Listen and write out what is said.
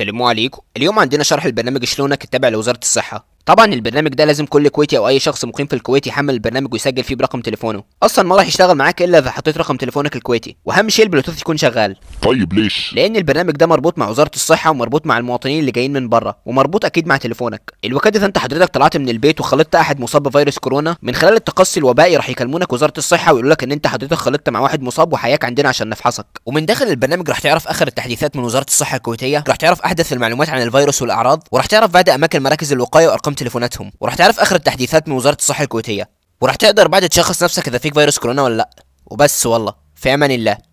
السلام عليكم اليوم عندنا شرح البرنامج شلونك التابع لوزاره الصحه طبعا البرنامج ده لازم كل كويتي او اي شخص مقيم في الكويت يحمل البرنامج ويسجل فيه برقم تليفونه اصلا ما راح يشتغل معاك الا اذا حطيت رقم تليفونك الكويتي واهم شيء البلوتوث يكون شغال طيب ليش لان البرنامج ده مربوط مع وزاره الصحه ومربوط مع المواطنين اللي جايين من بره ومربوط اكيد مع تليفونك الوكاله اذا انت حضرتك طلعت من البيت وخلطت احد مصاب بفيروس كورونا من خلال التقصي الوبائي راح يكلمونك وزاره الصحه ويقولوا لك ان انت حضرتك خلطت مع واحد مصاب وحياك عندنا عشان نفحصك ومن داخل البرنامج راح تعرف اخر التحديثات من وزاره الصحه الكويتيه راح تعرف احدث المعلومات عن الفيروس والاعراض وراح تعرف بعد اماكن مراكز الوقايه وارقام تليفوناتهم وراح تعرف اخر التحديثات من وزاره الصحه الكويتيه وراح تقدر بعد تشخص نفسك اذا فيك فيروس كورونا ولا لا وبس والله في امان الله